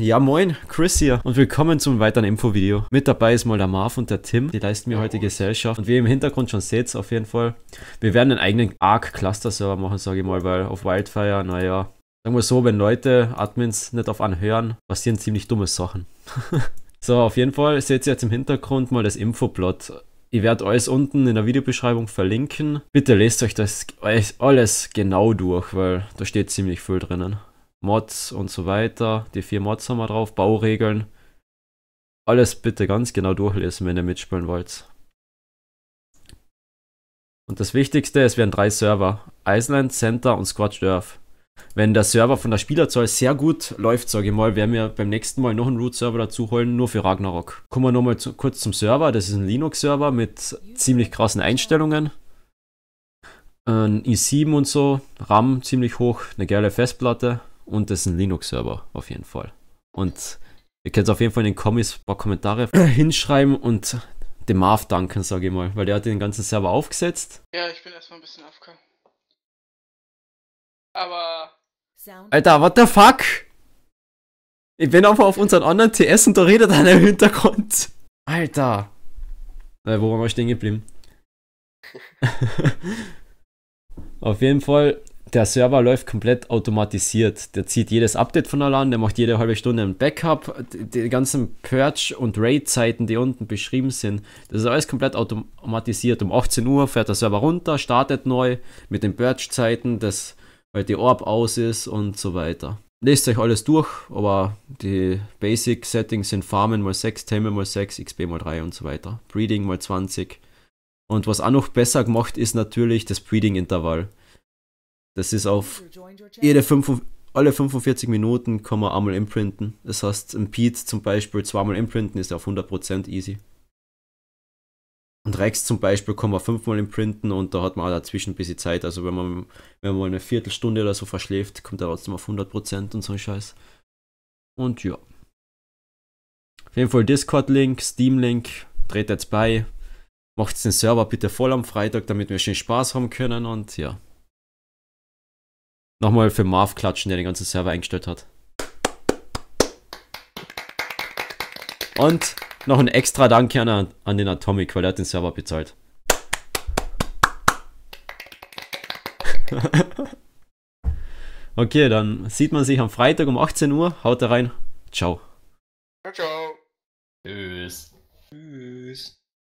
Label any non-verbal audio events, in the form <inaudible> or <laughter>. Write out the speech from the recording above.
Ja moin, Chris hier und willkommen zum weiteren Infovideo. Mit dabei ist mal der Marv und der Tim, die leisten mir heute Gesellschaft und wie ihr im Hintergrund schon seht, auf jeden Fall, wir werden einen eigenen Arc-Cluster-Server machen, sage ich mal, weil auf Wildfire, naja, sagen wir so, wenn Leute, Admins nicht auf anhören, passieren ziemlich dumme Sachen. <laughs> so, auf jeden Fall seht ihr jetzt im Hintergrund mal das Infoplot. Ich werde alles unten in der Videobeschreibung verlinken. Bitte lest euch das alles genau durch, weil da steht ziemlich viel drinnen. Mods und so weiter. Die vier Mods haben wir drauf, Bauregeln. Alles bitte ganz genau durchlesen, wenn ihr mitspielen wollt. Und das Wichtigste, es werden drei Server. Iceland, Center und Squatch Earth. Wenn der Server von der Spielerzahl sehr gut läuft, sage ich mal, werden wir beim nächsten Mal noch einen Root-Server dazu holen, nur für Ragnarok. Kommen wir nochmal zu, kurz zum Server. Das ist ein Linux-Server mit ziemlich krassen Einstellungen. Ein i7 und so, RAM ziemlich hoch, eine geile Festplatte. Und das ist ein Linux-Server, auf jeden Fall. Und ihr könnt auf jeden Fall in den Kommis ein paar Kommentare <coughs> hinschreiben und dem Marv danken, sage ich mal, weil der hat den ganzen Server aufgesetzt. Ja, ich bin erstmal ein bisschen aufgekommen. Aber. Alter, what the fuck? Ich bin einfach auf unseren anderen TS und da redet einer im Hintergrund. Alter. Äh, wo waren wir stehen geblieben? <laughs> <laughs> auf jeden Fall der Server läuft komplett automatisiert. Der zieht jedes Update von allein, der macht jede halbe Stunde ein Backup. Die, ganzen Purge- und Raid-Zeiten, die unten beschrieben sind, das ist alles komplett automatisiert. Um 18 Uhr fährt der Server runter, startet neu mit den Purge-Zeiten, dass halt die Orb aus ist und so weiter. Lest euch alles durch, aber die Basic-Settings sind Farmen mal 6, Tame mal 6, XP mal 3 und so weiter. Breeding mal 20. Und was auch noch besser gemacht ist natürlich das Breeding-Intervall. Das ist auf jede 5, alle 45 Minuten kann man einmal imprinten. Das heißt, ein Pete zum Beispiel zweimal imprinten ist auf 100% easy. Und Rex zum Beispiel kann man fünfmal imprinten und da hat man auch dazwischen ein bisschen Zeit. Also wenn man, wenn man eine Viertelstunde oder so verschläft, kommt er trotzdem auf 100% und so ein Scheiß. Und ja. Auf jeden Fall Discord-Link, Steam-Link, dreht jetzt bei. Macht den Server bitte voll am Freitag, damit wir schön Spaß haben können und ja. Nochmal für Marv klatschen, der den ganzen Server eingestellt hat. Und noch ein extra Danke an, an den Atomic, weil er den Server bezahlt. <laughs> okay, dann sieht man sich am Freitag um 18 Uhr. Haut rein. Ciao. Ciao, ciao. Tschüss. Tschüss.